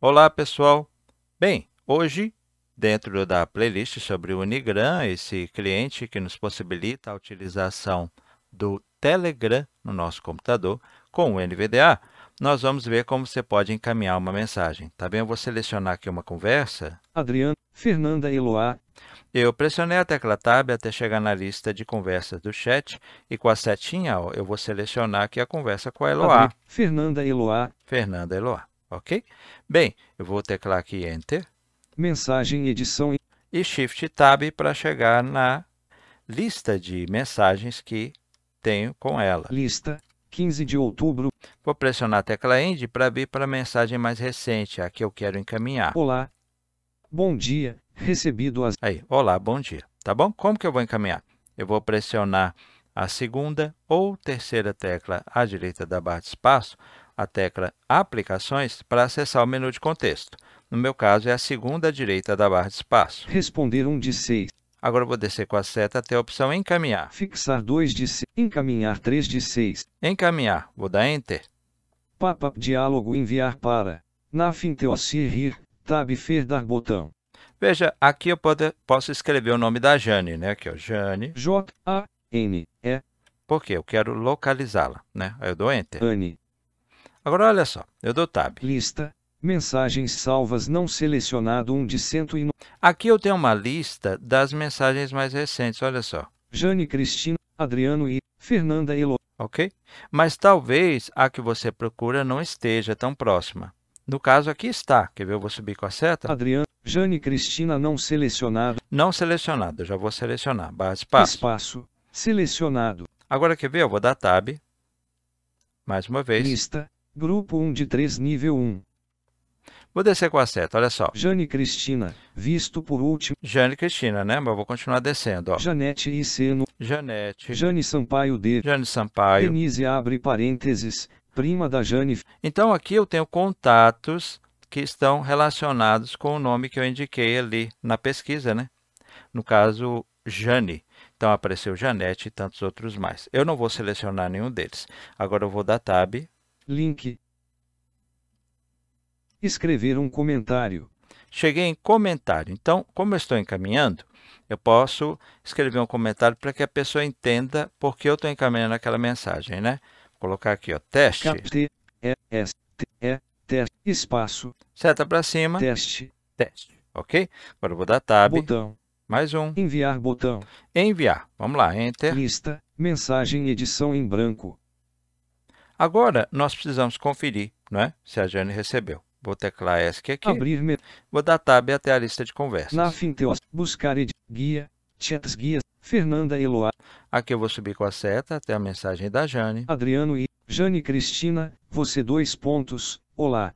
Olá, pessoal! Bem, hoje, dentro da playlist sobre o Unigram, esse cliente que nos possibilita a utilização do Telegram no nosso computador com o NVDA, nós vamos ver como você pode encaminhar uma mensagem. Tá bem? Eu vou selecionar aqui uma conversa. Adriano, Fernanda Eloá. Eu pressionei a tecla Tab até chegar na lista de conversas do chat e com a setinha ó, eu vou selecionar aqui a conversa com a Eloá. Fernanda Eloá. Fernanda Eloá. Ok? Bem, eu vou teclar aqui Enter. Mensagem edição. E Shift Tab para chegar na lista de mensagens que tenho com ela. Lista, 15 de outubro. Vou pressionar a tecla End para vir para a mensagem mais recente, a que eu quero encaminhar. Olá, bom dia, recebido as... Aí, olá, bom dia, tá bom? Como que eu vou encaminhar? Eu vou pressionar a segunda ou terceira tecla à direita da barra de espaço a tecla Aplicações para acessar o menu de contexto. No meu caso, é a segunda direita da barra de espaço. Responder 1 de 6. Agora vou descer com a seta até a opção Encaminhar. Fixar 2 de 6. Encaminhar 3 de 6. Encaminhar. Vou dar Enter. Papa, diálogo enviar para. Na Finteocir Tab Ferdar botão. Veja, aqui eu pode, posso escrever o nome da Jane, né? Aqui, ó, Jane. J-A-N-E. Porque eu quero localizá-la, né? Aí eu dou Enter. Anne. Agora olha só, eu dou tab. Lista, mensagens salvas não selecionado um de 109. Aqui eu tenho uma lista das mensagens mais recentes, olha só. Jane Cristina, Adriano e Fernanda Elo. Ok? Mas talvez a que você procura não esteja tão próxima. No caso, aqui está. Quer ver? Eu vou subir com a seta. Adriano, Jane Cristina não selecionado. Não selecionado. Eu já vou selecionar. Barra espaço. Espaço. Selecionado. Agora, quer ver? Eu vou dar tab. Mais uma vez. Lista. Grupo 1 de 3, nível 1. Vou descer com a seta, olha só. Jane Cristina, visto por último. Jane Cristina, né? Mas vou continuar descendo, ó. Janete Iceno. Janete. Jane Sampaio D. Jane Sampaio. Denise abre parênteses, prima da Jane. Então, aqui eu tenho contatos que estão relacionados com o nome que eu indiquei ali na pesquisa, né? No caso, Jane. Então, apareceu Janete e tantos outros mais. Eu não vou selecionar nenhum deles. Agora, eu vou dar Tab, Link. Escrever um comentário. Cheguei em comentário. Então, como eu estou encaminhando, eu posso escrever um comentário para que a pessoa entenda porque eu estou encaminhando aquela mensagem, né? Vou colocar aqui, ó, teste. T E S T E teste espaço. Seta para cima. Teste. Teste. OK? Agora eu vou dar tab. Botão. Mais um. Enviar botão. Enviar. Vamos lá, enter. Lista, mensagem edição em branco. Agora, nós precisamos conferir né, se a Jane recebeu. Vou teclar ESC aqui. Abrir me... Vou dar tab até a lista de conversas. Na Finteos, buscar ed... guia, chats guias, Fernanda Eloá. Aqui eu vou subir com a seta até a mensagem da Jane. Adriano e Jane Cristina, você dois pontos, olá.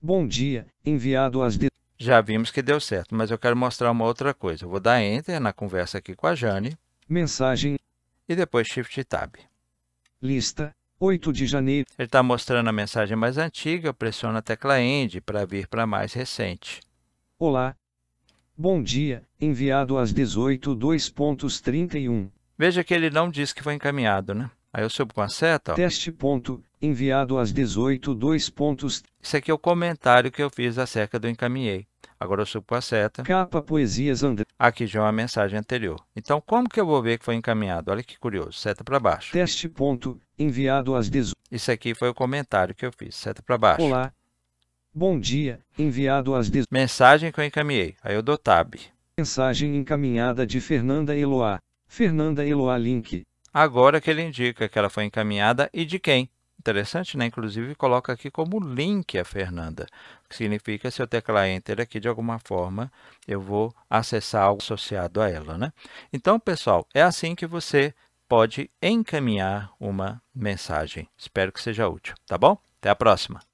Bom dia, enviado às... De... Já vimos que deu certo, mas eu quero mostrar uma outra coisa. Eu vou dar Enter na conversa aqui com a Jane. Mensagem. E depois Shift Tab. Lista, 8 de janeiro. Ele está mostrando a mensagem mais antiga, eu pressiono a tecla End para vir para a mais recente. Olá. Bom dia, enviado às 18.2.31. Veja que ele não diz que foi encaminhado, né? Aí eu subo com a seta. Ó. Teste ponto, enviado às 18:2. Isso aqui é o comentário que eu fiz acerca do encaminhei. Agora eu subo com a seta. Capa Poesias André. Aqui já é uma mensagem anterior. Então, como que eu vou ver que foi encaminhado? Olha que curioso. Seta para baixo. Teste ponto, enviado às 18. Isso aqui foi o comentário que eu fiz. Seta para baixo. Olá. Bom dia, enviado às 18. Mensagem que eu encaminhei. Aí eu dou tab. Mensagem encaminhada de Fernanda Eloá. Fernanda Eloá Link. Agora que ele indica que ela foi encaminhada e de quem. Interessante, né? Inclusive, coloca aqui como link a Fernanda, que significa se eu teclar Enter aqui, de alguma forma, eu vou acessar algo associado a ela, né? Então, pessoal, é assim que você pode encaminhar uma mensagem. Espero que seja útil, tá bom? Até a próxima!